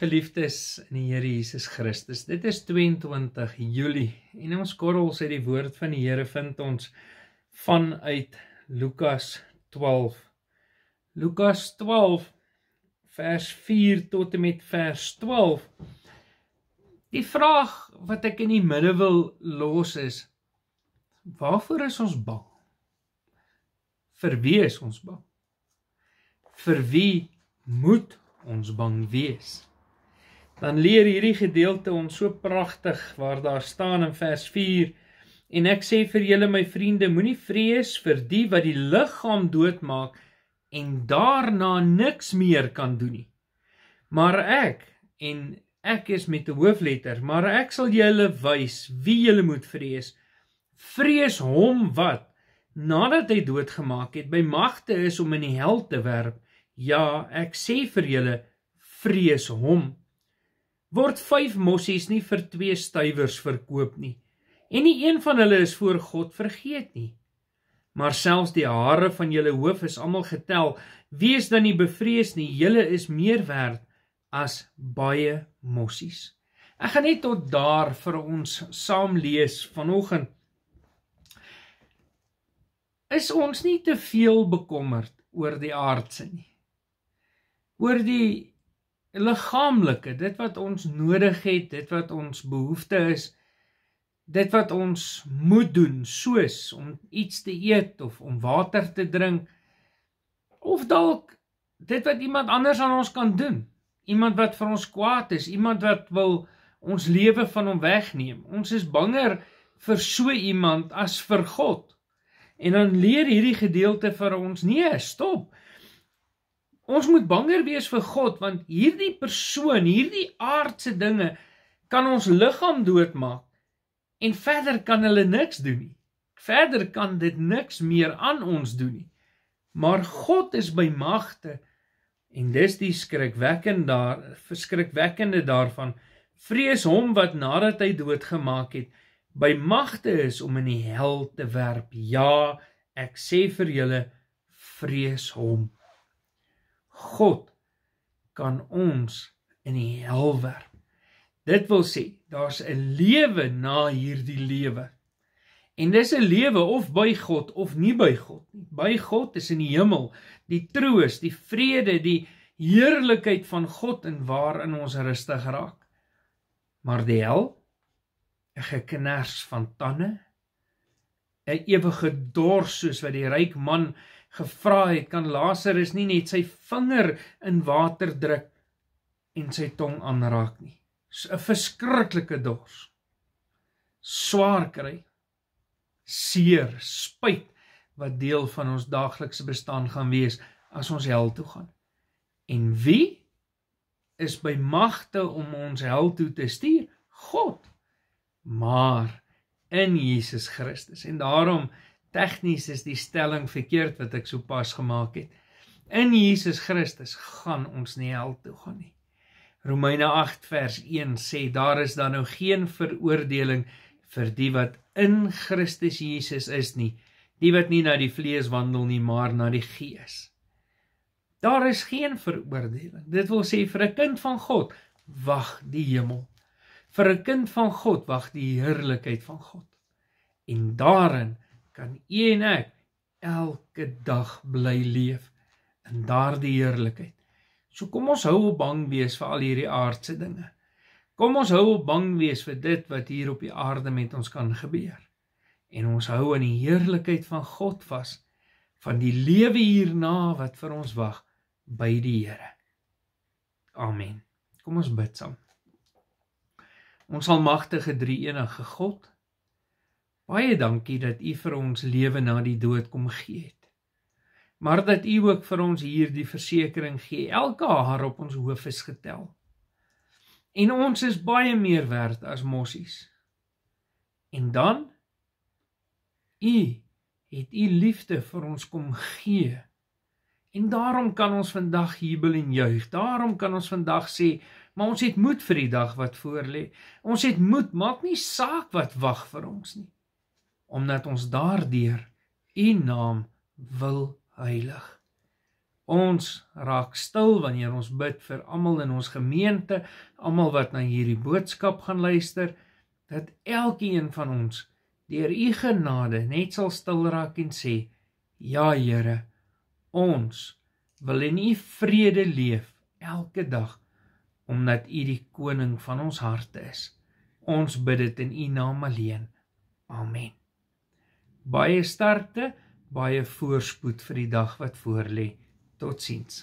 Geliefdes in die Here Jesus Christus. Dit is 22 Julie en ons korrels uit die woord van die Here vind ons vanuit Lukas 12. Lukas 12 vers 4 tot en met vers 12. Die vraag wat ek in die middel wil los is: Waarvoor is ons bang? Vir wie is ons bang? Vir wie moet ons bang wees? dan leer hierdie gedeelte ons so pragtig waar daar staan in vers 4 en ek sê vir julle my vriende moenie vrees vir die wat die liggaam doodmaak en daarna niks meer kan doen nie maar ek en ek is met 'n hoofletter maar ek sal julle wys wie julle moet vrees vrees hom wat nadat hy doodgemaak het by magte is om in die hel te werp ja ek sê vir julle vrees hom word vyf mossies nie vir twee stywers verkoop nie en nie een van hulle is voor God vergeet nie maar selfs die hare van julle hoof is almal getel wees dan nie bevrees nie julle is meer werd as baie mossies ek gaan net tot daar vir ons saam lees vanoggend is ons nie te veel bekommerd oor die aardse nie oor die liggaamlike, dit wat ons nodig het, dit wat ons behoefte is, dit wat ons moet doen, soos om iets te eet of om water te drink of dalk dit wat iemand anders aan ons kan doen. Iemand wat vir ons kwaad is, iemand wat wil ons lewe van hom wegneem. Ons is banger vir so iemand as vir God. En dan leer hierdie gedeelte vir ons: "Nee, stop. Ons moet banger wees vir God want hierdie persoon, hierdie aardse dinge kan ons liggaam doodmaak en verder kan hulle niks doen nie. Verder kan dit niks meer aan ons doen nie. Maar God is by magte en dis die skrikwekkend daar, verskrikwekkende daarvan. Vrees hom wat nadat hy doodgemaak het by magte is om in die hel te werp. Ja, ek sê vir julle, vrees hom. God kan ons in die hel werp. Dit wil sê, daar's 'n lewe na hierdie lewe. En dis 'n lewe of by God of nie by God nie. By God is in die hemel, die troos, die vrede, die heerlikheid van God in waarin ons rustig raak. Maar die hel, 'n geknars van tande, 'n ewige dors soos wat die ryk man gevra het, kan Lazarus nie net sy vinger in water druk en sy tong aanraak nie. 'n Verskriklike dors. Swaar kry seer, spyt wat deel van ons daaglikse bestaan gaan wees as ons hel toe gaan. En wie is by magte om ons hel toe te stuur? God. Maar in Jesus Christus. En daarom tegnies is die stelling verkeerd wat ek sopas gemaak het. In Jesus Christus gaan ons nie hel toe gaan nie. Romeine 8 vers 1 sê daar is dan nou geen veroordeling vir die wat in Christus Jesus is nie. Die wat nie na die vlees wandel nie, maar na die gees. Daar is geen veroordeling. Dit wil sê vir 'n kind van God wag die hemel. Vir 'n kind van God wag die heerlikheid van God. En daarin kan u en ek elke dag bly leef in daardie heerlikheid. So kom ons hou op bang wees vir al hierdie aardse dinge. Kom ons hou op bang wees vir dit wat hier op die aarde met ons kan gebeur. En ons hou aan die heerlikheid van God vas van die lewe hierna wat vir ons wag by die Here. Amen. Kom ons bid saam. Ons almagtige drie-enige God, baie dankie dat U vir ons lewe na die dood kom gee het. Maar dat U ook vir ons hierdie versekering gee, elke haar op ons hoof is getel. En ons is baie meer werd as mossies. En dan U het U liefde vir ons kom gee. En daarom kan ons vandag jubel en juig. Daarom kan ons vandag sê maar ons het moed vir die dag wat voorlê. Ons het moed, maak nie saak wat wag vir ons nie. Omdat ons daardeur U naam wil heilig. Ons raak stil wanneer ons bid vir almal in ons gemeente, almal wat na hierdie boodskap gaan luister, dat elkeen van ons deur U genade net sal stil raak en sê: "Ja, Here, ons wil in U vrede leef elke dag." omdat U die koning van ons harte is. Ons bid dit in U naam alleen. Amen. Baie sterkte, baie voorspoed vir die dag wat voorlê. Totsiens.